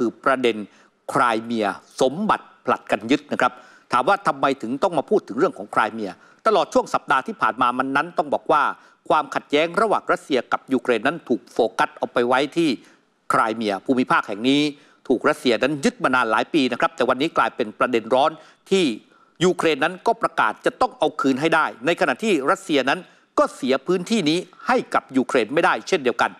คือประเด็นคลายเมียสมบัติผลัดกันยึดนะครับถามว่าทำไมถึงต้องมาพูดถึงเรื่องของคลายเมีย ตลอดช่วงสัปดาห์ที่ผ่านมามันนั้น ต้องบอกว่า ความขัดแย้งระหว่างรัสเซียกับยูเครนนั้น ถูกโฟกัสเอาไปไว้ที่คลายเมียภูมิภาคแห่งนี้ ถูกรัสเซียนั้นยึดมานานหลายปีนะครับ แต่วันนี้กลายเป็นประเด็นร้อนที่ยูเครนนั้นก็ประกาศจะต้องเอาคืนให้ได้ ในขณะที่รัสเซียนั้นก็เสียพื้นที่นี้ให้กับยูเครนไม่ได้ เช่นเดียวกัน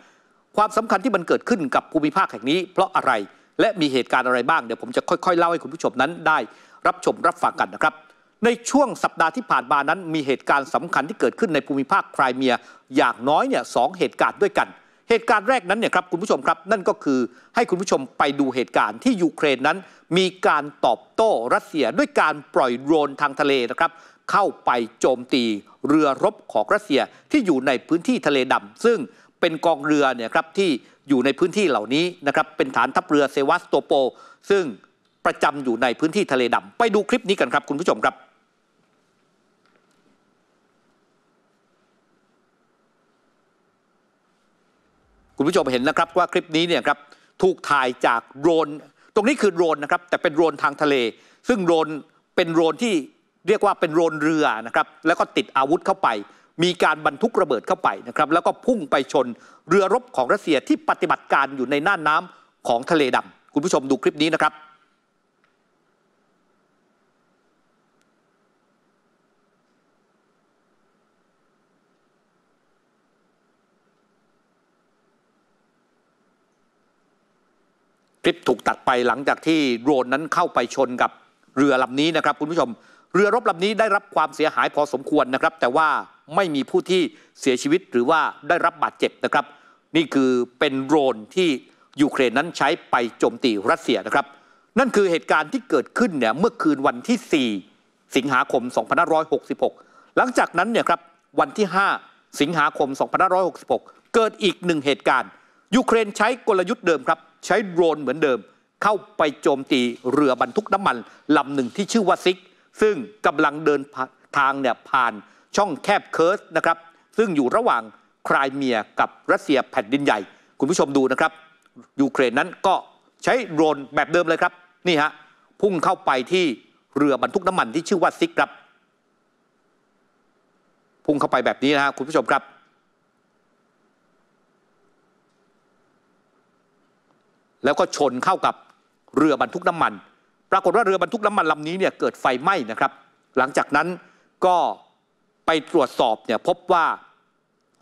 ความสำคัญที่มันเกิดขึ้นกับภูมิภาคแห่งนี้ เพราะอะไรและมีเหตุการณ์อะไรบ้างเดี๋ยวผมจะค่อยๆเล่าให้คุณผู้ชมนั้นได้รับชมรับฟังกันนะครับ ในช่วงสัปดาห์ที่ผ่านมานั้น มีเหตุการณ์สำคัญที่เกิดขึ้นในภูมิภาคไครเมีย อย่างน้อยเนี่ยสเหตุการณ์ด้วยกัน เหตุการณ์แรกนั้นเนี่ยครับคุณผู้ชมครับนั่นก็คือให้คุณผู้ชมไปดูเหตุการณ์ที่ยูเครนนั้น มีการตอบโต้รัสเซียด้วยการปล่อยโดรนทางทะเลนะครับ เข้าไปโจมตีเรือรบของรัสเซียที่อยู่ในพื้นที่ทะเลดำ ซึ่งเป็นกองเรือเนี่ยครับที่อยู่ในพื้นที่เหล่านี้นะครับเป็นฐานทัพเรือเซวัสโตโปซึ่งประจำอยู่ในพื้นที่ทะเลดำไปดูคลิปนี้กันครับ คุณผู้ชมครับ คุณผู้ชมเห็นนะครับว่าคลิปนี้เนี่ยครับถูกถ่ายจากโดรน ตรงนี้คือโดรนนะครับแต่เป็นโดรนทางทะเล ซึ่งโดรนเป็นโดรนที่เรียกว่าเป็นโดรนเรือนะครับแล้วก็ติดอาวุธเข้าไปมีการบรรทุกระเบิดเข้าไปนะครับ แล้วก็พุ่งไปชน เรือรบของรัสเซียที่ปฏิบัติการอยู่ในน่านน้ำของทะเลดำคุณผู้ชมดูคลิปนี้นะครับ คลิปถูกตัดไปหลังจากที่โดรนนั้นเข้าไปชนกับเรือลำนี้นะครับ คุณผู้ชม เรือรบลำนี้ได้รับความเสียหายพอสมควรนะครับ แต่ว่าไม่มีผู้ที่เสียชีวิตหรือว่าได้รับบาดเจ็บนะครับนี่คือเป็นโดรนที่ยูเครนนั้นใช้ไปโจมตีรัสเซียนะครับ นั่นคือเหตุการณ์ที่เกิดขึ้นเนี่ยเมื่อคืนวันที่ 4 สิงหาคม2566 หลังจากนั้นเนี่ยครับวันที่ 5 สิงหาคม 2566 เกิดอีกหนึ่งเหตุการณ์ยูเครนใช้กลยุทธ์เดิมครับ ใช้โดรนเหมือนเดิม เข้าไปโจมตีเรือบรรทุกน้ำมันลำหนึ่งที่ชื่อว่าซิกซึ่งกำลังเดินทางเนี่ยผ่านช่องแคบเคิร์สนะครับ ซึ่งอยู่ระหว่างครายเมียกับรัสเซียแผ่นดินใหญ่ คุณผู้ชมดูนะครับยูเครนนั้นก็ใช้โดรนแบบเดิมเลยครับ นี่ฮะพุ่งเข้าไปที่เรือบรรทุกน้ำมันที่ชื่อว่าซิกครับพุ่งเข้าไปแบบนี้นะครับคุณผู้ชมครับ แล้วก็ชนเข้ากับเรือบรรทุกน้ำมัน ปรากฏว่าเรือบรรทุกน้ำมันลำนี้เนี่ยเกิดไฟไหม้นะครับ หลังจากนั้นก็ไปตรวจสอบเนี่ยพบว่า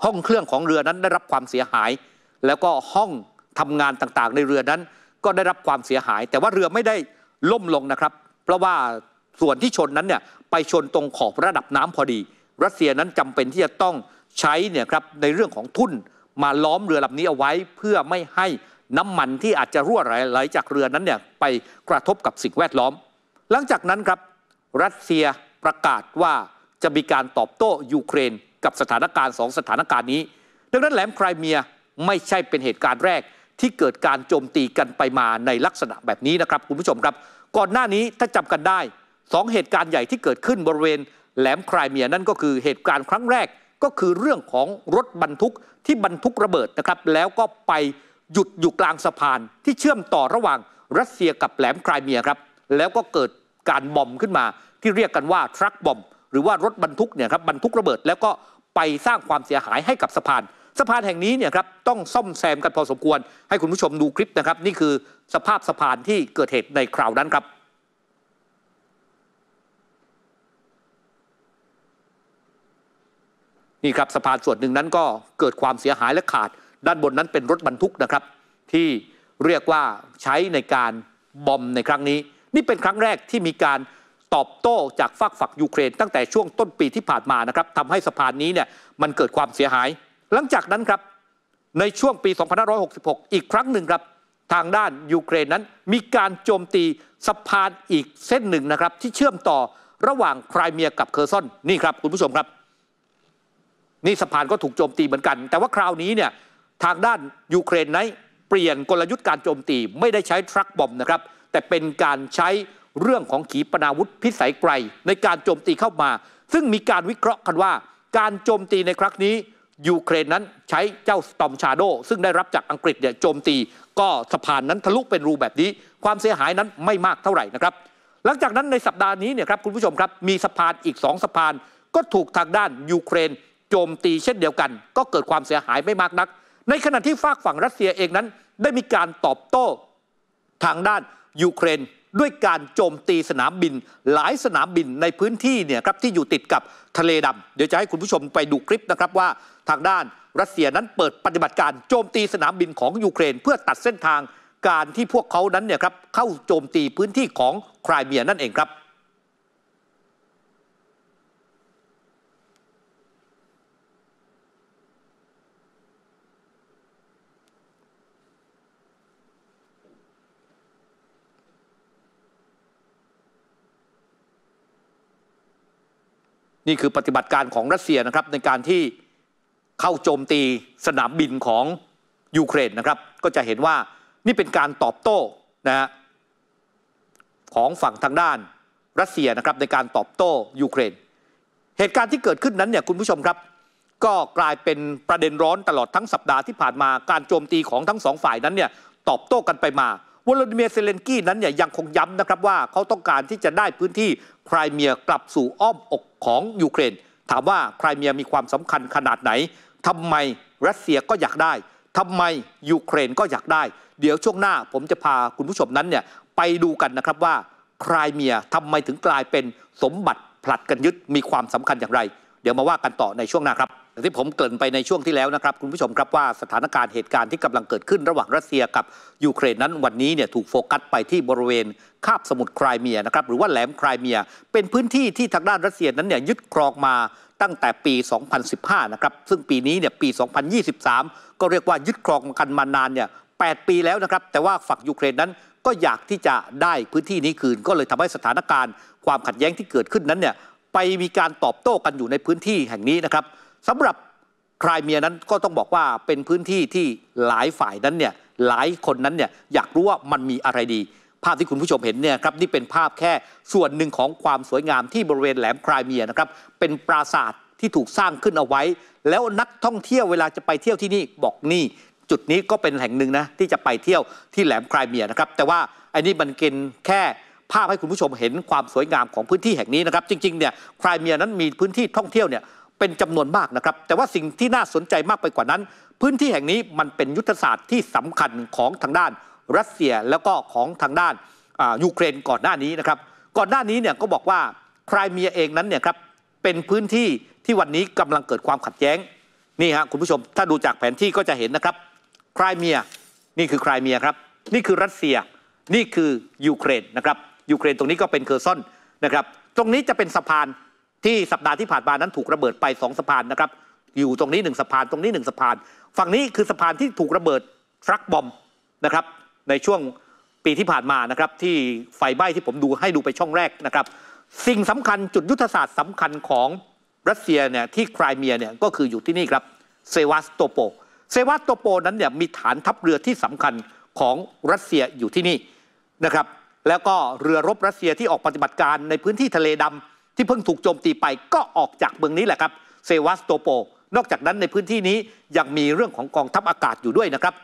ห้องเครื่องของเรือนั้นได้รับความเสียหาย แล้วก็ห้องทำงานต่าง ๆ ในเรือนั้นก็ได้รับความเสียหาย แต่ว่าเรือไม่ได้ล่มลงนะครับ เพราะว่าส่วนที่ชนนั้นเนี่ยไปชนตรงขอบระดับน้ำพอดี รัสเซียนั้นจำเป็นที่จะต้องใช้เนี่ยครับในเรื่องของทุ่นมาล้อมเรือลำนี้เอาไว้ เพื่อไม่ให้น้ำมันที่อาจจะรั่วไหลจากเรือนั้นเนี่ยไปกระทบกับสิ่งแวดล้อม หลังจากนั้นครับ รัสเซียประกาศว่าจะมีการตอบโต้ยูเครน กับสถานการณ์สองสถานการณ์นี้ ดังนั้นแหลมไครเมียไม่ใช่เป็นเหตุการณ์แรกที่เกิดการโจมตีกันไปมาในลักษณะแบบนี้นะครับคุณผู้ชมครับ ก่อนหน้านี้ถ้าจำกันได้ 2 เหตุการณ์ใหญ่ที่เกิดขึ้นบริเวณแหลมไครเมียนั่นก็คือเหตุการณ์ครั้งแรกก็คือเรื่องของรถบรรทุกที่บรรทุกระเบิดนะครับ แล้วก็ไปหยุดอยู่กลางสะพานที่เชื่อมต่อระหว่างรัสเซียกับแหลมไครเมียครับแล้วก็เกิดการบอมขึ้นมาที่เรียกกันว่าทรัคบอมหรือว่ารถบรรทุกเนี่ยครับบรรทุกระเบิด แล้วก็ไปสร้างความเสียหายให้กับสะพานสะพานแห่งนี้เนี่ยครับต้องซ่อมแซมกันพอสมควร ให้คุณผู้ชมดูคลิปนะครับ นี่คือสภาพสะพานที่เกิดเหตุในคราวนั้นครับนี่ครับสะพานส่วนหนึ่งนั้นก็เกิดความเสียหายและขาด ด้านบนนั้นเป็นรถบรรทุกนะครับ ที่เรียกว่าใช้ในการบอมในครั้งนี้ นี่เป็นครั้งแรกที่มีการตอบโต้จากฝากฝักยูเครนตั้งแต่ช่วงต้นปีที่ผ่านมานะครับทำให้สะพานนี้เนี่ยมันเกิดความเสียหาย หลังจากนั้นครับในช่วงปี 2566 อีกครั้งหนึ่งครับทางด้านยูเครนนั้นมีการโจมตีสะพานอีกเส้นหนึ่งนะครับที่เชื่อมต่อระหว่างไครเมียกับเคอร์ซอนนี่ครับคุณผู้ชมครับนี่สะพานก็ถูกโจมตีเหมือนกัน แต่ว่าคราวนี้เนี่ยทางด้านยูเครนนั้นเปลี่ยนกลยุทธ์การโจมตีไม่ได้ใช้ทรัคบอมนะครับแต่เป็นการใช้เรื่องของขีปนาวุธพิสัยไกลในการโจมตีเข้ามา ซึ่งมีการวิเคราะห์กันว่า การโจมตีในครั้งนี้ยูเครนนั้นใช้เจ้าสตอมชาโดซึ่งได้รับจากอังกฤษเนี่ยโจมตีก็สะพานนั้นทะลุเป็นรูแบบนี้ความเสียหายนั้นไม่มากเท่าไหร่นะครับ หลังจากนั้นในสัปดาห์นี้เนี่ยครับคุณผู้ชมครับมีสะพานอีก2สะพานก็ถูกทางด้านยูเครนโจมตีเช่นเดียวกัน ก็เกิดความเสียหายไม่มากนัก ในขณะที่ฝากฝั่งรัสเซียเองนั้นได้มีการตอบโต้ทางด้านยูเครนด้วยการโจมตีสนามบิน หลายสนามบินในพื้นที่เนี่ยครับที่อยู่ติดกับทะเลดำเดี๋ยวจะให้คุณผู้ชมไปดูคลิปนะครับว่าทางด้าน รัสเซียนั้นเปิดปฏิบัติการโจมตีสนามบินของยูเครนเพื่อตัดเส้นทางการที่พวกเขานั้นเนี่ยครับเข้าโจมตีพื้นที่ของไครเมียนั่นเองครับนี่คือปฏิบัติการของรัสเซียนะครับในการที่เข้าโจมตีสนามบินของยูเครนนะครับก็จะเห็นว่านี่เป็นการตอบโต้นะฮะของฝั่งทางด้านรัสเซียนะครับในการตอบโต้ยูเครน เหตุการณ์ที่เกิดขึ้นนั้นเนี่ยคุณผู้ชมครับ ก็กลายเป็นประเด็นร้อนตลอดทั้งสัปดาห์ที่ผ่านมาการโจมตีของทั้งสองฝ่ายนั้นเนี่ยตอบโต้กันไปมาวลาดิเมียร์เซเลนกี้นั้นเนี่ยยังคงย้ำนะครับว่าเขาต้องการที่จะได้พื้นที่ไครเมียกลับสู่อ้อมอกของยูเครน ถามว่าไครเมียมีความสำคัญขนาดไหน ทำไมรัสเซียก็อยากได้ ทำไมยูเครนก็อยากได้ เดี๋ยวช่วงหน้า ผมจะพาคุณผู้ชมนั้นเนี่ยไปดูกันนะครับว่าไครเมียทำไมถึงกลายเป็นสมบัติผลัดกันยึดมีความสำคัญอย่างไร เดี๋ยวมาว่ากันต่อในช่วงหน้าครับางที่ผมเกริ่นไปในช่วงที่แล้วนะครับ คุณผู้ชมครับว่าสถานการณ์เหตุการณ์ที่กำลังเกิดขึ้นระหว่างรัสเซีย กับยูเครนนั้นวันนี้เนี่ยถูกโฟกัสไปที่บริเวณคาบสมุทรไครเมียนะครับหรือว่าแหลมไครเมีย เป็นพื้นที่ที่ทางด้านรัสเซียนั้นเนี่ยยึดครองมาตั้งแต่ปี 2015นะครับซึ่งปีนี้เนี่ยปี 2023 ก็เรียกว่ายึดครองกันมานานเนี่ย8ปีแล้วนะครับแต่ว่าฝั่งยูเครนนั้นก็อยากที่จะได้พื้นที่นี้คืน ก็เลยทำให้สถานการณ์ ความขัดแย้งที่เกิดขึ้นนั้นเนี่ยไปมีการตอบโต้กันอยู่ในพื้นที่แห่งนี้นะครับสำหรับครายเมียนั้นก็ต้องบอกว่าเป็นพื้นที่ที่หลายฝ่ายนั้นเนี่ยหลายคนนั้นเนี่ยอยากรู้ว่ามันมีอะไรดี ภาพที่คุณผู้ชมเห็นเนี่ยครับนี่เป็นภาพแค่ส่วนหนึ่งของความสวยงามที่บริเวณแหลมครายเมียนะครับเป็นปราสาทที่ถูกสร้างขึ้นเอาไว้ แล้วนักท่องเที่ยวเวลาจะไปเที่ยวที่นี่บอกนี่จุดนี้ก็เป็นแห่งหนึ่งนะที่จะไปเที่ยวที่แหลมครายเมียนะครับ แต่ว่าอันนี้มันเกินแค่ภาพให้คุณผู้ชมเห็นความสวยงามของพื้นที่แห่งนี้นะครับจริงๆเนี่ยครายเมียนั้นมีพื้นที่ท่องเที่ยวเนี่ยเป็นจำนวนมากนะครับแต่ว่าสิ่งที่น่าสนใจมากไปกว่านั้น พื้นที่แห่งนี้มันเป็นยุทธศาสตร์ที่สำคัญของทางด้านรัสเซียแล้วก็ของทางด้านยูเครนก่อนหน้านี้นะครับก่อนหน้านี้เนี่ยก็บอกว่าไครเมียเองนั้นเนี่ยครับเป็นพื้นที่ที่วันนี้กำลังเกิดความขัดแย้งนี่ฮะคุณผู้ชมถ้าดูจากแผนที่ก็จะเห็นนะครับไครเมียนี่คือไครเมียครับนี่คือรัสเซีย นี่คือยูเครนนะครับยูเครนตรงนี้ก็เป็นเคอร์ซอนนะครับตรงนี้จะเป็นสะพานที่สัปดาห์ที่ผ่านมานั้นถูกระเบิดไปสองสะพานนะครับ อยู่ตรงนี้หนึ่งสะพาน ตรงนี้หนึ่งสะพาน ฝั่งนี้คือสะพานที่ถูกระเบิดทรัคบอมนะครับ ในช่วงปีที่ผ่านมานะครับที่ไฟไหม้ที่ผมดูให้ดูไปช่องแรกนะครับ สิ่งสำคัญจุดยุทธศาสตร์สำคัญของรัสเซียเนี่ยที่ไครเมียเนี่ยก็คืออยู่ที่นี่ครับเซวาสโตโป เซวาสโตโปนั้นเนี่ยมีฐานทัพเรือที่สำคัญของรัสเซียอยู่ที่นี่นะครับแล้วก็เรือรบรัสเซียที่ออกปฏิบัติการในพื้นที่ทะเลดำที่เพิ่งถูกโจมตีไปก็ออกจากเมืองนี้แหละครับเซวัสโตโป นอกจากนั้นในพื้นที่นี้ยังมีเรื่องของกองทัพอากาศอยู่ด้วยนะครับ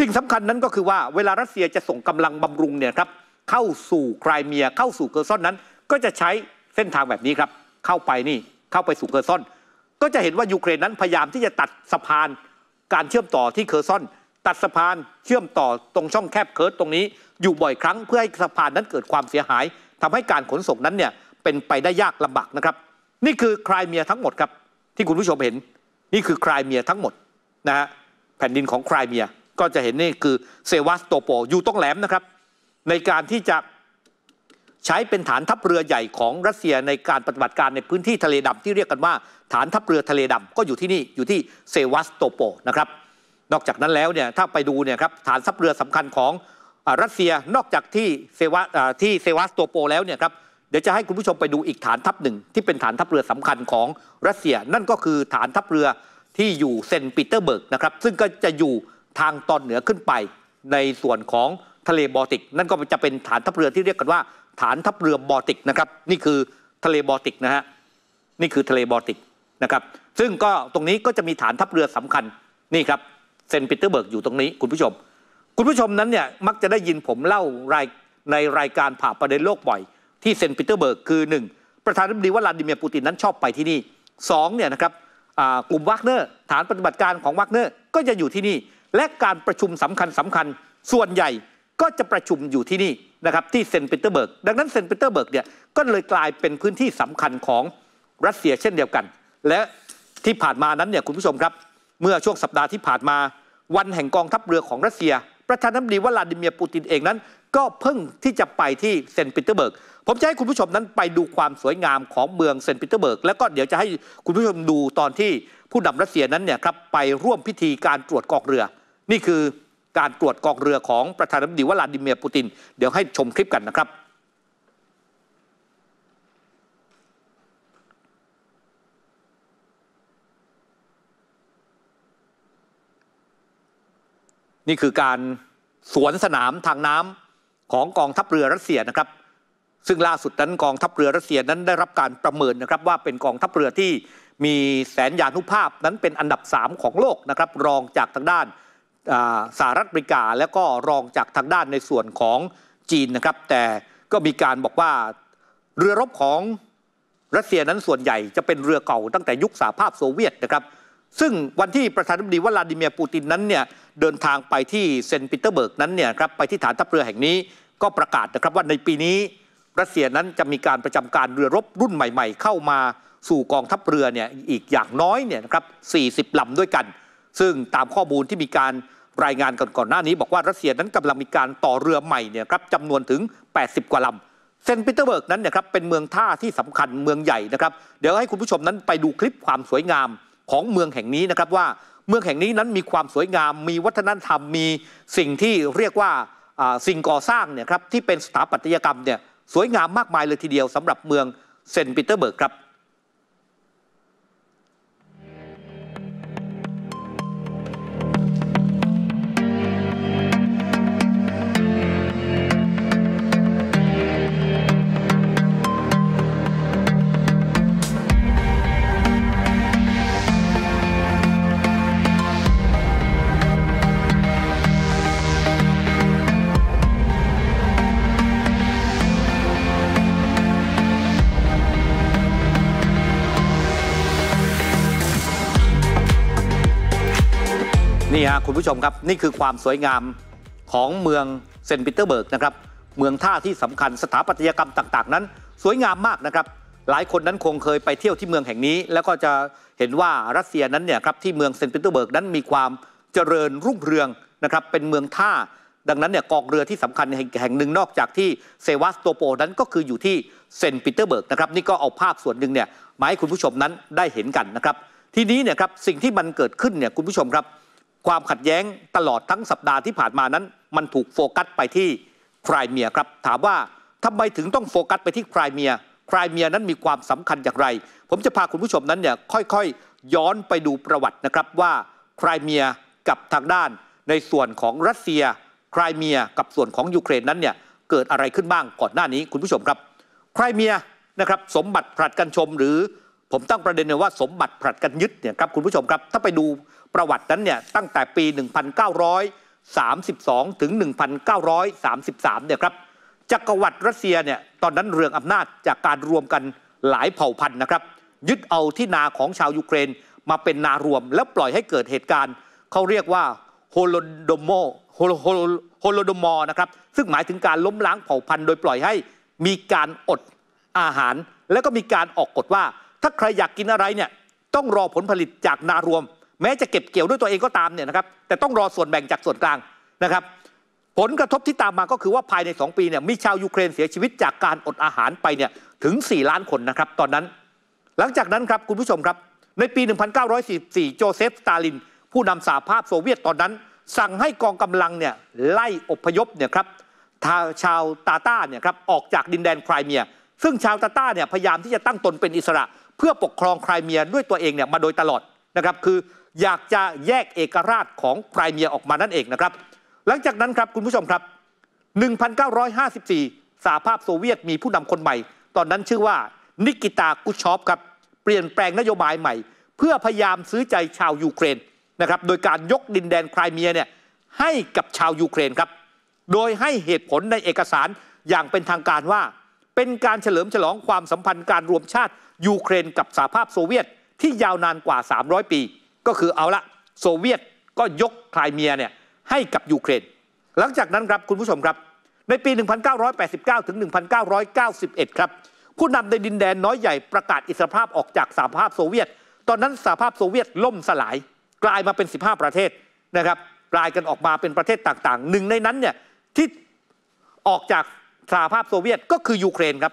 สิ่งสำคัญนั้นก็คือว่าเวลารัสเซียจะส่งกำลังบำรุงเนี่ยครับเข้าสู่ไครเมียเข้าสู่เกอร์ซอนนั้น ก็จะใช้เส้นทางแบบนี้ครับ เข้าไปนี่เข้าไปสู่เกอร์ซอน ก็จะเห็นว่ายูเครนนั้นพยายามที่จะตัดสะพาน การเชื่อมต่อที่เคอร์ซอน ตัดสะพานเชื่อมต่อตรงช่องแคบเคิร์ดตรงนี้ อยู่บ่อยครั้ง เพื่อให้สะพานนั้นเกิดความเสียหาย ทำให้การขนส่งนั้นเนี่ยเป็นไปได้ยากลำบากนะครับ นี่คือคลายเมียทั้งหมดครับที่คุณผู้ชมเห็น นี่คือคลายเมียทั้งหมดนะฮะแผ่นดินของคลายเมียก็จะเห็นนี่คือเซวัสโตโปอยู่ต้องแหลมนะครับ ในการที่จะใช้เป็นฐานทัพเรือใหญ่ของรัสเซียในการปฏิบัติการในพื้นที่ทะเลดำที่เรียกกันว่าฐานทัพเรือทะเลดำก็อยู่ที่นี่อยู่ที่เซวัสโตโปนะครับนอกจากนั้นแล้วเนี่ยถ้าไปดูเนี่ยครับฐานทัพเรือสำคัญของรัสเซียนอกจากที่เซวัสที่เซวัสโตโปแล้วเนี่ยครับเดี๋ยวจะให้คุณผู้ชมไปดูอีกฐานทัพหนึ่งที่เป็นฐานทัพเรือสำคัญของรัสเซีย นั่นก็คือฐานทัพเรือที่อยู่เซนต์ปีเตอร์เบิร์กนะครับซึ่งก็จะอยู่ทางตอนเหนือขึ้นไป ในส่วนของทะเลบอลติกนั่นก็จะเป็นฐานทัพเรือที่เรียกกันว่า ฐานทัพเรือบอลติกนะครับนี่คือทะเลบอลติกนะฮะนี่คือทะเลบอลติกนะครับซึ่งก็ตรงนี้ก็จะมีฐานทัพเรือสำคัญนี่ครับเซนต์ปีเตอร์เบิร์กอยู่ตรงนี้คุณผู้ชม คุณผู้ชมนั้นเนี่ยมักจะได้ยินผมเล่ารายในรายการผ่าประเด็นโลกบ่อยที่เซนต์ปีเตอร์เบิร์กคือ1ประธานาธิบดีวลาดิเมียร์ปูตินนั้นชอบไปที่นี่2เนี่ยนะครับกลุ่มวัคเนอร์ฐานปฏิบัติการของวัคเนอร์ก็จะอยู่ที่นี่ และการประชุมสำคัญสำคัญส่วนใหญ่ก็จะประชุมอยู่ที่นี่นะครับที่เซนต์ปีเตอร์เบิร์กดังนั้นเซนต์ปีเตอร์เบิร์กเนี่ยก็เลยกลายเป็นพื้นที่สำคัญของรัสเซียเช่นเดียวกัน และที่ผ่านมานั้นเนี่ยคุณผู้ชมครับเมื่อช่วงสัปดาห์ที่ผ่านมา วันแห่งกองทัพเรือของรัสเซีย ประธานาธิบดีวลาดิเมียร์ปูตินเองนั้นก็เพิ่งที่จะไปที่เซนต์ปีเตอร์เบิร์ก ผมจะให้คุณผู้ชมนั้นไปดูความสวยงามของเมืองเซนต์ปีเตอร์เบิร์ก แล้วก็เดี๋ยวจะให้คุณผู้ชมดูตอนที่ผู้นำรัสเซียนั้นเนี่ยครับไปร่วมพิธีการตรวจกองเรือ นี่คือการตรวจกองเรือของประธานาธิบดีวลาดิเมียร์ปูติน เดี๋ยวให้ชมคลิปกันนะครับ นี่คือการสวนสนามทางน้ำของกองทัพเรือรัสเซียนะครับซึ่งล่าสุดนั้นกองทัพเรือรัสเซียนั้นได้รับการประเมินนะครับว่าเป็นกองทัพเรือที่มีแสนยานุภาพนั้นเป็นอันดับ 3 ของโลกนะครับรองจากทางด้านสหรัฐอเมริกาและก็รองจากทางด้านในส่วนของจีนนะครับ แต่ก็มีการบอกว่าเรือรบของรัสเซียนั้นส่วนใหญ่จะเป็นเรือเก่าตั้งแต่ยุคสหภาพโซเวียตนะครับซึ่งวันที่ประธานาธิบดีวลาดิเมียร์ปูตินนั้นเนี่ยเดินทางไปที่เซนต์ปีเตอร์เบิร์กนั้นเนี่ยครับไปที่ฐานทัพเรือแห่งนี้ก็ประกาศนะครับว่าในปีนี้รัสเซียนั้นจะมีการประจำการเรือรบรุ่นใหม่ ๆ เข้ามาสู่กองทัพเรือเนี่ยอีกอย่างน้อยเนี่ยนะครับ40ลำด้วยกัน ซึ่งตามข้อมูลที่มีการรายงานก่อนก่อนหน้านี้ บอกว่ารัสเซียนั้นกำลังมีการต่อเรือใหม่เนี่ยครับจำนวนถึง 80กว่าลำเซนต์ปีเตอร์เบิร์กนั้นเนี่ยครับเป็นเมืองท่าที่สำคัญเมืองใหญ่นะครับเดี๋ยวให้คุณผู้ชมนั้นไปดูคลิปความสวยงามของเมืองแห่งนี้นะครับว่าเมืองแห่งนี้นั้นมีความสวยงาม มีวัฒนธรรมมีสิ่งที่เรียกว่าสิ่งก่อสร้างเนี่ยครับที่เป็นสถาปัตยกรรมเนี่ยสวยงามมากมายเลยทีเดียวสำหรับเมืองเซนต์ปีเตอร์เบิร์กครับะคุณผู้ชมครับนี่คือความสวยงามของเมืองเซนต์ปีเตอร์เบิร์กนะครับเมืองท่าที่สำคัญสถาปัตยกรรมต่างๆนั้น สวยงามมากนะครับหลายคนนั้นคงเคยไปเที่ยวที่เมืองแห่งนี้ แล้วก็จะเห็นว่ารัสเซียนั้นเนี่ยครับที่เมืองเซนต์ปีเตอร์เบิร์กนั้นมีความเจริญรุ่งเรืองนะครับเป็นเมืองท่าดังนั้นเนี่ยกองเรือที่สำคัญแห่งหนึ่งนอกจากที่เซวัสโตโปนั้นก็คืออยู่ที่เซนต์ปีเตอร์เบิร์กนะครับนี่ก็เอาภาพส่วนหนึ่งเนี่ยมาให้คุณผู้ชมนั้นได้เห็นกันนะครับทีนี้เนี่ยครับสิ่งที่มันเกิดขึ้นเนี่ยคุณผู้ชมครับความขัดแย้งตลอดทั้งสัปดาห์ที่ผ่านมานั้น มันถูกโฟกัสไปที่ไครเมียครับ ถามว่าทำไมถึงต้องโฟกัสไปที่ไครเมียไครเมียนั้นมีความสำคัญอย่างไร ผมจะพาคุณผู้ชมนั้นเนี่ยค่อยๆ ย้อนไปดูประวัตินะครับว่าไครเมียกับทางด้าน ในส่วนของรัสเซียไครเมียกับส่วนของยูเครนนั้นเนี่ยเกิดอะไรขึ้นบ้างก่อนหน้านี้คุณผู้ชมครับไครเมียนะครับสมบัติผลัดกันชมหรือผมตั้งประเด็นเ่ยว่าสมบัติผลัดกันยึดเนี่ยครับคุณผู้ชมครับถ้าไปดูประวัตินั้นเนี่ยตั้งแต่ปี1932ถึง1933เนี่ยครับจักรวรรดิรัสเซียเนี่ยตอนนั้นเรืองอำนาจจากการรวมกันหลายเผ่าพันธุ์นะครับยึดเอาที่นาของชาวยูเครนมาเป็นนารวมแล้วปล่อยให้เกิดเหตุการณ์เขาเรียกว่าโฮโลโดโมโฮโลโฮโลโดมอนะครับซึ่งหมายถึงการล้มล้างเผ่าพันธุ์โดยปล่อยให้มีการอดอาหาร แล้วก็มีการออกกฎว่าถ้าใครอยากกินอะไรเนี่ยต้องรอผลผลิตจากนารวม แม้จะเก็บเกี่ยวด้วยตัวเองก็ตามเนี่ยนะครับแต่ต้องรอส่วนแบ่งจากส่วนกลางนะครับผลกระทบที่ตามมาก็คือว่าภายใน 2 ปีเนี่ยมีชาวยูเครนเสียชีวิตจากการอดอาหารไปเนี่ยถึง 4 ล้านคนนะครับตอนนั้น หลังจากนั้นครับคุณผู้ชมครับในปี 1944 โจเซฟ สตาลิน ผู้นำสหภาพโซเวียตตอนนั้น สั่งให้กองกำลังเนี่ยไล่อพยพเนี่ยครับชาวตาต้าเนี่ยครับออกจากดินแดนไครเมียซึ่งชาวตาต้าเนี่ยพยายามที่จะตั้งตนเป็นอิสระเพื่อปกครองไครเมียด้วยตัวเองเนี่ยมาโดยตลอดนะครับคือ อยากจะแยกเอกราชของไครเมียออกมานั่นเองนะครับ หลังจากนั้นครับคุณผู้ชมครับ 1954สหภาพโซเวียตมีผู้นำคนใหม่ ตอนนั้นชื่อว่า นิกิตากุชอปครับเปลี่ยนแปลงนโยบายใหม่ เพื่อพยายามซื้อใจชาวยูเครนนะครับโดยการยกดินแดนไครเมียเนี่ยให้กับชาวยูเครนครับโดยให้เหตุผลในเอกสารอย่างเป็นทางการว่าเป็นการเฉลิมฉลองความสัมพันธ์การรวมชาติยูเครนกับสหภาพโซเวียตที่ยาวนานกว่า 300 ปี ก็คือเอาละโซเวียตก็ยกไครเมียเนี่ยให้กับยูเครนหลังจากนั้นครับคุณผู้ชมครับในปี1989ถึง1991ครับผู้นำในดินแดนน้อยใหญ่ประกาศอิสรภาพออกจากสหภาพโซเวียต ตอนนั้นสหภาพโซเวียตล่มสลายกลายมาเป็น15ประเทศนะครับกลายกันออกมาเป็นประเทศต่างๆ หนึ่งในนั้นเนี่ยที่ออกจากสหภาพโซเวียตก็คือยูเครนครับ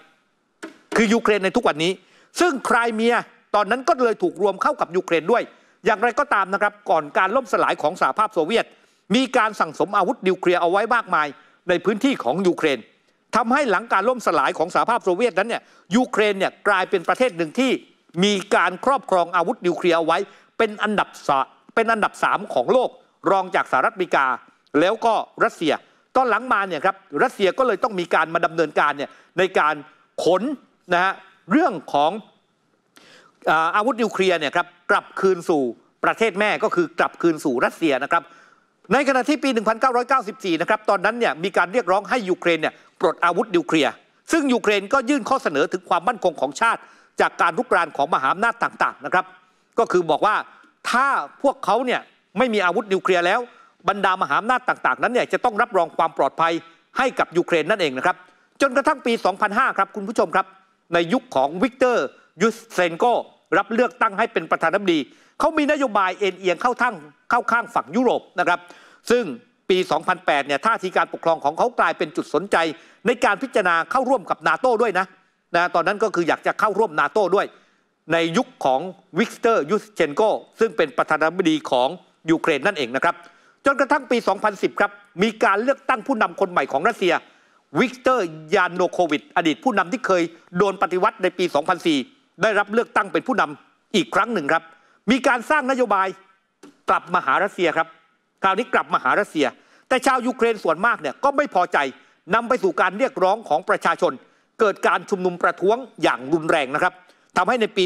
คือยูเครนในทุกวันนี้ ซึ่งไครเมียตอนนั้นก็เลยถูกรวมเข้ากับยูเครนด้วย อย่างไรก็ตามนะครับก่อนการล่มสลายของสหภาพโซเวียต มีการสั่งสมอาวุธนิวเคลียร์เอาไว้มากมาย ในพื้นที่ของยูเครน ทำให้หลังการล่มสลายของสหภาพโซเวียตนั้นเนี่ยยูเครนเนี่ยกลายเป็นประเทศหนึ่งที่มีการครอบครองอาวุธนิวเคลียร์เอาไว้ เป็นอันดับ เป็นอันดับ3ของโลก รองจากสหรัฐอเมริกาแล้วก็รัสเซียตอนหลังมาเนี่ยครับรัสเซียก็เลยต้องมีการมาดำเนินการเนี่ยในการขนนะฮะเรื่องของอาวุธนิวเคลียร์เนี่ยครับกลับคืนสู่ประเทศแม่ก็คือกลับคืนสู่รัสเซียนะครับในขณะที่ปี 1994นะครับตอนนั้นเนี่ยมีการเรียกร้องให้ยูเครนเนี่ยปลดอาวุธนิวเคลียร์ซึ่งยูเครนก็ยื่นข้อเสนอถึงความมั่นคงของชาติ จากการรุกรานของมหาอำนาจต่างๆนะครับก็คือบอกว่าถ้าพวกเขาเนี่ยไม่มีอาวุธนิวเคลียร์แล้วบรรดามหาอำนาจต่างๆนั้นเนี่ยจะต้องรับรองความปลอดภัยให้กับยูเครนนั่นเองนะครับจนกระทั่งปี 2005 ครับคุณผู้ชมครับ ในยุคของวิกเตอร์ยูเซนโกรับเลือกตั้งให้เป็นประธานาธิบดีเขามีนโยบายเอ็นเอียงเข้าทั้งเข้าข้างฝั่งยุโรปนะครับ ซึ่งปี2008เนี่ยท่าทีการปกครองของเขากลายเป็นจุดสนใจในการพิจารณาเข้าร่วมกับนาโต้ด้วยนะนะตอนนั้นก็คืออยากจะเข้าร่วมนาโต้ด้วย ในยุคของวิกเตอร์ยูเซนโกซึ่งเป็นประธานาธิบดีของยูเครนนั่นเองนะครับจนกระทั่งปี 2010 ครับ มีการเลือกตั้งผู้นำคนใหม่ของรัสเซีย วิกเตอร์ ยานโนโควิด อดีตผู้นำที่เคยโดนปฏิวัติในปี 2004 ได้รับเลือกตั้งเป็นผู้นำอีกครั้งหนึ่งครับ มีการสร้างนโยบายกลับมาหารัสเซียครับคราวนี้กลับมาหารัสเซีย แต่ชาวยูเครนส่วนมากเนี่ยก็ไม่พอใจนำไปสู่การเรียกร้องของประชาชน เกิดการชุมนุมประท้วงอย่างรุนแรงนะครับทำให้ในปี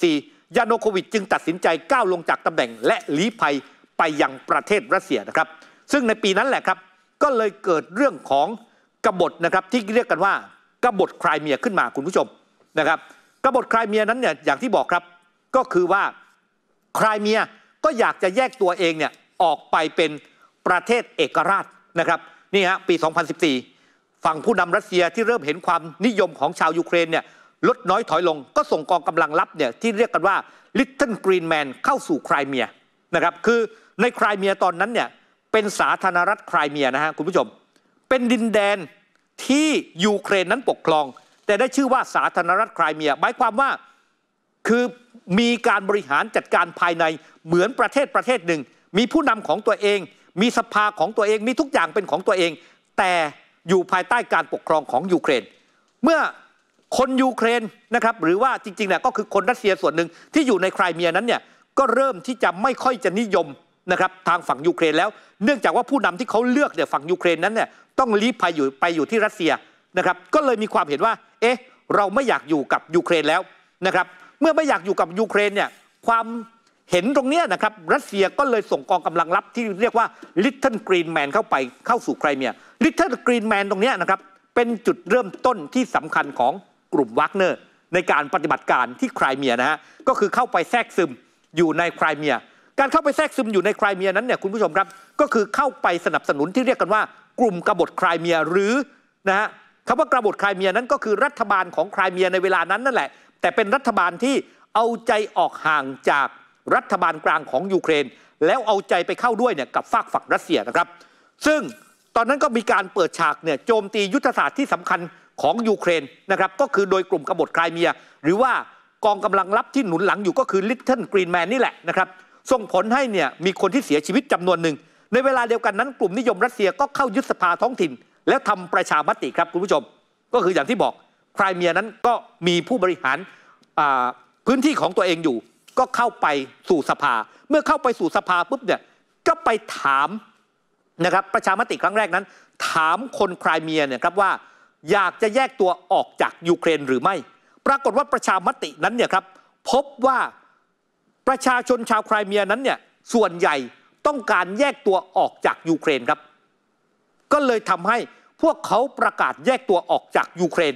2014 ยานโนโควิดจึงตัดสินใจก้าวลงจากตำแหน่งและลี้ภัยไปยังประเทศรัสเซียนะครับ ซึ่งในปีนั้นแหละครับ ก็เลยเกิดเรื่องของกบฏนะครับที่เรียกกันว่ากบฏครายเมียขึ้นมาคุณผู้ชมนะครับ กบฏครายเมียนั้นเนี่ยอย่างที่บอกครับก็คือว่าครายเมียก็อยากจะแยกตัวเองเนี่ยออกไปเป็นประเทศเอกราชนะครับนี่ฮะปี 2014 ฝั่งผู้นำรัสเซียที่เริ่มเห็นความนิยมของชาวยูเครนเนี่ยลดน้อยถอยลงก็ส่งกองกำลังลับเนี่ยที่เรียกกันว่าลิตเทนกรีนแมนเข้าสู่ครายเมียนะครับคือในไครเมียตอนนั้นเนี่ยเป็นสาธารณรัฐไครเมียนะฮะคุณผู้ชมเป็นดินแดนที่ยูเครนนั้นปกครอง แต่ได้ชื่อว่าสาธารณรัฐไครเมียหมายความว่าคือมีการบริหารจัดการภายในเหมือนประเทศประเทศหนึ่ง มีผู้นำของตัวเอง มีสภาของตัวเองมีทุกอย่างเป็นของตัวเอง แต่อยู่ภายใต้การปกครองของยูเครน เมื่อคนยูเครนนะครับหรือว่าจริงๆเนี่ยก็คือคนรัสเซียส่วนหนึ่งที่อยู่ในไครเมียนั้นเนี่ยก็เริ่มที่จะไม่ค่อยจะนิยมนะครับทางฝั่งยูเครนแล้วเนื่องจากว่าผู้นำที่เขาเลือกเนี่ยฝั่งยูเครนนั้นเนี่ยต้องลี้ภัยอยู่ไปอยู่ที่รัสเซียนะครับก็เลยมีความเห็นว่า เอ๊ะเราไม่อยากอยู่กับยูเครนแล้วนะครับเมื่อไม่อยากอยู่กับยูเครนเนี่ยความเห็นตรงนี้นะครับรัสเซียก็เลยส่งกองกำลังลับที่เรียกว่าลิตเทิลกรีนแมนเข้าไปเข้าสู่ไครเมียลิตเทิลกรีนแมนตรงนี้นะครับเป็นจุดเริ่มต้นที่สำคัญของกลุ่มวัคเนอร์ในการปฏิบัติการที่ไครเมียนะฮะก็คือเข้าไปแทรกซึมอยู่ในไครเมียการเข้าไปแทรกซึมอยู่ในไครเมียนั้นเนี่ยคุณผู้ชมครับก็คือเข้าไปสนับสนุนที่เรียกกันว่า กลุ่มกบฏไครเมียหรือนะฮะคำว่ากบฏไครเมียนั้นก็คือรัฐบาลของไครเมียในเวลานั้นนั่นแหละ แต่เป็นรัฐบาลที่เอาใจออกห่างจากรัฐบาลกลางของยูเครน แล้วเอาใจไปเข้าด้วยเนี่ยกับฝากฝักรัสเซียนะครับ ซึ่งตอนนั้นก็มีการเปิดฉากเนี่ยโจมตียุทธศาสตร์ที่สำคัญของยูเครนนะครับก็คือโดยกลุ่มกบฏไครเมีย หรือว่ากองกำลังลับที่หนุนหลังอยู่ก็คือลิตเทิลกรีนแมนนี่แหละนะครับส่งผลให้เนี่ยมีคนที่เสียชีวิตจำนวนหนึ่งในเวลาเดียวกันนั้นกลุ่มนิยมรัสเซียก็เข้ายึดสภาท้องถิ่น แล้วทำประชามติครับคุณผู้ชมก็คืออย่างที่บอกไครเมียนั้นก็มีผู้บริหารพื้นที่ของตัวเองอยู่ ก็เข้าไปสู่สภา เมื่อเข้าไปสู่สภาปุ๊บเนี่ยก็ไปถามนะครับประชามติครั้งแรกนั้น ถามคนไครเมียเนี่ยครับว่า อยากจะแยกตัวออกจากยูเครนหรือไม่ ปรากฏว่าประชามตินั้นเนี่ยครับพบว่าประชาชนชาวไครเมียนั้นเนี่ยส่วนใหญ่ต้องการแยกตัวออกจากยูเครนครับ ก็เลยทำให้พวกเขาประกาศแยกตัวออกจากยูเครน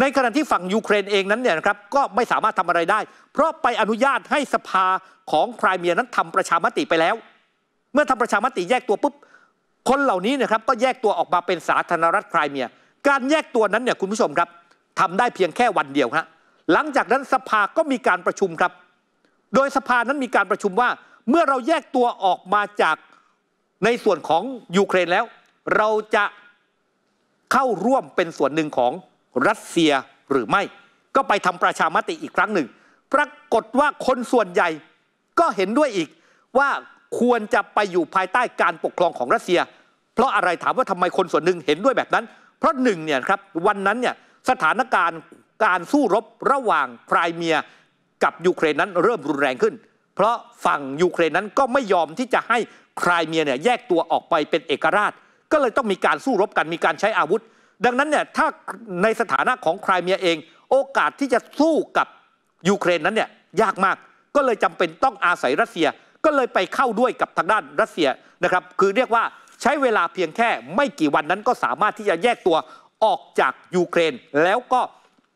ในขณะที่ฝั่งยูเครนเองนั้นเนี่ยนะครับก็ไม่สามารถทำอะไรได้ เพราะไปอนุญาตให้สภาของไครเมียนั้นทำประชามติไปแล้ว เมื่อทำประชามติแยกตัวปุ๊บคนเหล่านี้นะครับก็แยกตัวออกมาเป็นสาธารณรัฐไครเมีย การแยกตัวนั้นเนี่ยคุณผู้ชมครับทำได้เพียงแค่วันเดียวฮะหลังจากนั้นสภาก็มีการประชุมครับโดยสภานั้นมีการประชุมว่าเมื่อเราแยกตัวออกมาจากในส่วนของยูเครนแล้ว เราจะเข้าร่วมเป็นส่วนหนึ่งของรัสเซียหรือไม่ ก็ไปทำประชามติอีกครั้งหนึ่ง ปรากฏว่าคนส่วนใหญ่ก็เห็นด้วยอีกว่าควรจะไปอยู่ภายใต้การปกครองของรัสเซีย เพราะอะไรถามว่าทำไมคนส่วนหนึ่งเห็นด้วยแบบนั้น เพราะหนึ่งเนี่ยครับวันนั้นเนี่ยสถานการณ์การสู้รบระหว่างไครเมียกับยูเครนนั้นเริ่มรุนแรงขึ้น เพราะฝั่งยูเครนนั้นก็ไม่ยอมที่จะให้ใครเมียเนี่ยแยกตัวออกไปเป็นเอกราช ก็เลยต้องมีการสู้รบกันมีการใช้อาวุธ ดังนั้นเนี่ยถ้าในสถานะของใครเมียเอง โอกาสที่จะสู้กับยูเครนนั้นเนี่ยยากมาก ก็เลยจำเป็นต้องอาศัยรัสเซีย ก็เลยไปเข้าด้วยกับทางด้านรัสเซียนะครับคือเรียกว่าใช้เวลาเพียงแค่ไม่กี่วันนั้นก็สามารถที่จะแยกตัวออกจากยูเครน แล้วก็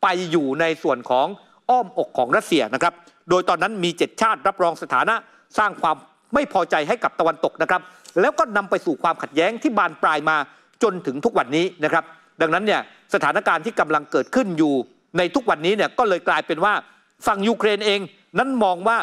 ไปอยู่ในส่วนของอ้อมอกของรัสเซียนะครับ โดยตอนนั้นมี7ชาติรับรองสถานะสร้างความไม่พอใจให้กับตะวันตกนะครับ แล้วก็นำไปสู่ความขัดแย้งที่บานปลายมาจนถึงทุกวันนี้นะครับ ดังนั้นเนี่ยสถานการณ์ที่กำลังเกิดขึ้นอยู่ในทุกวันนี้เนี่ยก็เลยกลายเป็นว่าฝั่งยูเครนเองนั้นมองว่า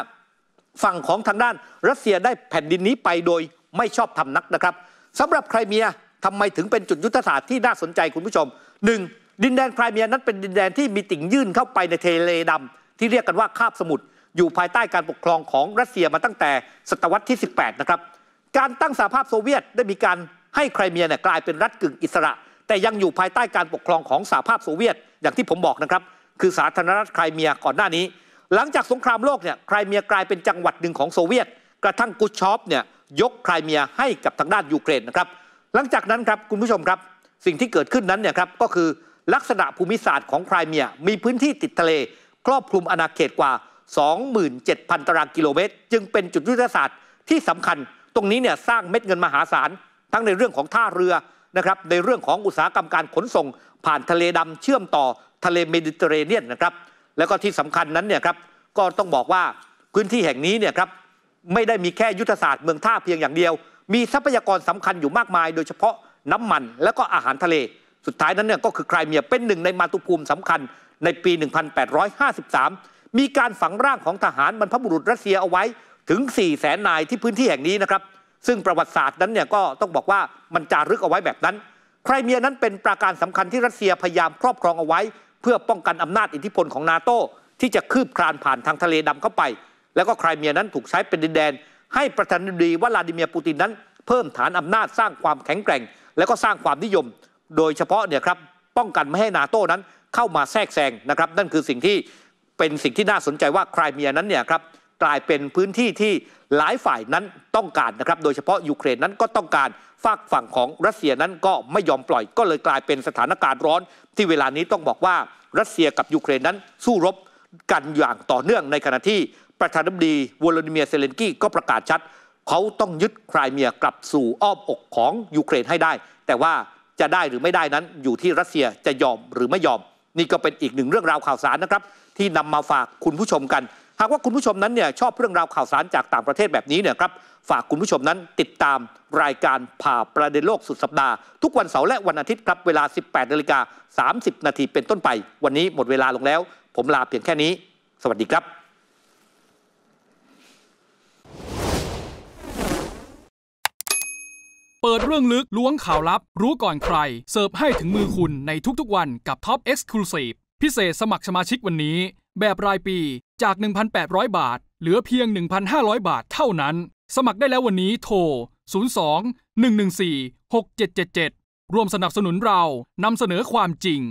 ฝั่งของทางด้านรัสเซียได้แผ่นดินนี้ไปโดยไม่ชอบทำนักนะครับสำหรับใครเมียทำไมถึงเป็นจุดยุทธศาสตร์ที่น่าสนใจคุณผู้ชม 1. ดินแดนไครเมียนั้นเป็นดินแดนที่มีติ่งยื่นเข้าไปในเทเลดำที่เรียกกันว่าคาบสมุทรอยู่ภายใต้การปกครองของรัสเซียมาตั้งแต่ศตวรรษที่18นะครับการตั้งสหภาพโซเวียตได้มีการให้ไครเมียเนี่ยกลายเป็นรัฐกึ่งอิสระ แต่ยังอยู่ภายใต้การปกครองของสหภาพโซเวียตอย่างที่ผมบอกนะครับคือสาธารณรัฐไครเมียก่อนหน้านี้ หลังจากสงครามโลกเนี่ยไครเมียกลายเป็นจังหวัดหนึ่งของโซเวียต กระทั่งกุชชอปเนี่ยยกไครเมียให้กับทางด้านยูเครนนะครับหลังจากนั้นครับคุณผู้ชมครับ สิ่งที่เกิดขึ้นนั้นเนี่ยครับก็คือลักษณะภูมิศาสตร์ของไครเมียมีพื้นที่ติดทะเล ครอบคลุมอาณาเขตกว่า 27,000 ตารางกิโลเมตรจึงเป็นจุดยุทธศาสตร์ที่สำคัญ ตรงนี้เนี่ยสร้างเม็ดเงินมหาศาลทั้งในเรื่องของท่าเรือนะครับในเรื่องของอุตสาหกรรมการขนส่ง ผ่านทะเลดำเชื่อมต่อทะเลเมดิเตอร์เรเนียนนะครับแล้วก็ที่สำคัญนั้นเนี่ยครับก็ต้องบอกว่าพื้นที่แห่งนี้เนี่ยครับไม่ได้มีแค่ยุทธศาสตร์เมืองท่าเพียงอย่างเดียว มีทรัพยากรสำคัญอยู่มากมาย โดยเฉพาะน้ำมันและก็อาหารทะเลสุดท้ายนั้นเนี่ยก็คือไครเมียเป็นหนึ่งในมาตุภูมิสำคัญในปี 1853 มีการฝังร่างของทหารบรรพบุรุษรัสเซียเอาไว้ ถึง4ี่แสนนายที่พื้นที่แห่งนี้นะครับ ซึ่งประวัติศาสตร์นั้นเนี่ยก็ต้องบอกว่ามันจารึกเอาไว้แบบนั้นไครเมียนั้นเป็นปราการสำคัญที่รัสเซียพยายามครอบครองเอาไว้ เพื่อป้องกันอำนาจอิทธิพลของนาโตที่จะคืบคลานผ่านทางทะเลดำเข้าไป แล้วก็ไครเมียนั้นถูกใช้เป็นดินแดน ให้ประธานาธิบดีวลาดิเมียร์ปูตินนั้นเพิ่มฐานอำนาจสร้างความแข็งแกร่งและก็สร้างความนิยมโดยเฉพาะเนี่ยครับป้องกันไม่ให้นาโต้นั้นเข้ามาแทรกแซงนะครับนั่นคือสิ่งที่เป็นสิ่งที่น่าสนใจว่าใครเมียนั้นเนี่ยครับกลายเป็นพื้นที่ที่หลายฝ่ายนั้นต้องการนะครับ โดยเฉพาะยูเครนนั้นก็ต้องการฝากฝั่งของรัสเซียนั้นก็ไม่ยอมปล่อย ก็เลยกลายเป็นสถานการณ์ร้อน ที่เวลานี้ต้องบอกว่ารัสเซียกับยูเครนนั้นสู้รบกันอย่างต่อเนื่องในขณะที่ประธานาธิบดีวลาดิเมียร์เซเลนกี้ก็ประกาศชัด เขาต้องยึดไครเมียกลับสู่อ้อมอกของยูเครนให้ได้ แต่ว่าจะได้หรือไม่ได้นั้นอยู่ที่รัสเซียจะยอมหรือไม่ยอม นี่ก็เป็นอีกหนึ่งเรื่องราวข่าวสารนะครับ ที่นำมาฝากคุณผู้ชมกัน หากว่าคุณผู้ชมนั้นเนี่ยชอบเรื่องราวข่าวสารจากต่างประเทศแบบนี้เนี่ยครับฝากคุณผู้ชมนั้น ติดตามรายการผ่าประเด็นโลกสุดสัปดาห์ทุกวันเสาร์และวันอาทิตย์ครับเวลา 18นาฬิกา30 นาทีเป็นต้นไป วันนี้หมดเวลาลงแล้ว ผมลาเพียงแค่นี้ สวัสดีครับปิดเรื่องลึกล้วงข่าวลับรู้ก่อนใคร เสิร์ฟให้ถึงมือคุณในทุกๆวันกับท็อปเอ็กซ์คลูซีฟพิเศษสมัครสมาชิกวันนี้ แบบรายปีจาก 1,800 บาทเหลือเพียง 1,500 บาทเท่านั้น สมัครได้แล้ววันนี้โทร 02 114 6777 ร่วมสนับสนุนเรานำเสนอความจริง